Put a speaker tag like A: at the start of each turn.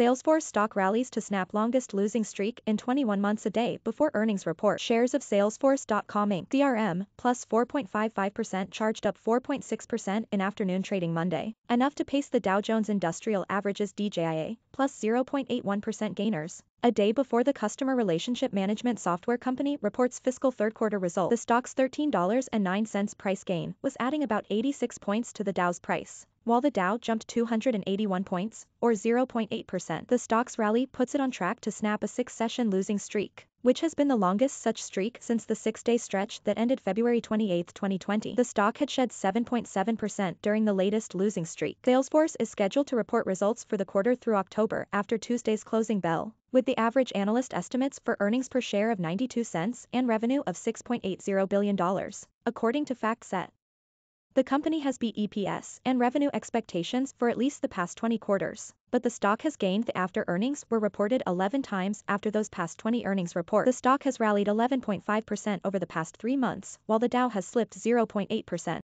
A: Salesforce stock rallies to snap longest losing streak in 21 months a day before earnings report. Shares of Salesforce.com Inc. DRM plus 4.55% charged up 4.6% in afternoon trading Monday, enough to pace the Dow Jones Industrial Averages DJIA plus 0.81% gainers. A day before the customer relationship management software company reports fiscal third quarter results. the stock's $13.09 price gain was adding about 86 points to the Dow's price. While the Dow jumped 281 points, or 0.8%, the stock's rally puts it on track to snap a six-session losing streak, which has been the longest such streak since the six-day stretch that ended February 28, 2020. The stock had shed 7.7% during the latest losing streak. Salesforce is scheduled to report results for the quarter through October after Tuesday's closing bell, with the average analyst estimates for earnings per share of 92 cents and revenue of $6.80 billion, according to FactSet. The company has beat EPS and revenue expectations for at least the past 20 quarters, but the stock has gained after earnings were reported 11 times after those past 20 earnings report. The stock has rallied 11.5% over the past three months, while the Dow has slipped 0.8%.